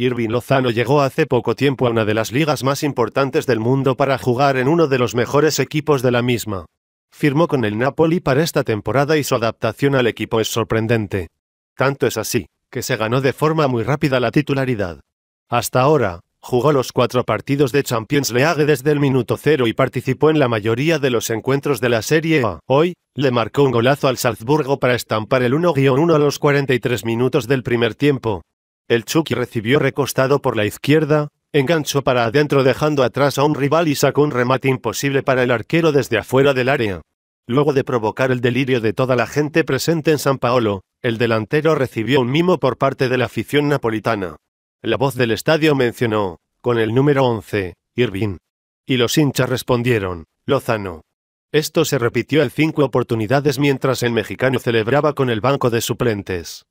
Irving Lozano llegó hace poco tiempo a una de las ligas más importantes del mundo para jugar en uno de los mejores equipos de la misma. Firmó con el Napoli para esta temporada y su adaptación al equipo es sorprendente. Tanto es así, que se ganó de forma muy rápida la titularidad. Hasta ahora, jugó los cuatro partidos de Champions League desde el minuto cero y participó en la mayoría de los encuentros de la Serie A. Hoy, le marcó un golazo al Salzburgo para estampar el 1-1 a los 43 minutos del primer tiempo, el Chucky recibió recostado por la izquierda, enganchó para adentro dejando atrás a un rival y sacó un remate imposible para el arquero desde afuera del área. Luego de provocar el delirio de toda la gente presente en San Paolo, el delantero recibió un mimo por parte de la afición napolitana. La voz del estadio mencionó, con el número 11, Irving. Y los hinchas respondieron, Lozano. Esto se repitió en cinco oportunidades mientras el mexicano celebraba con el banco de suplentes.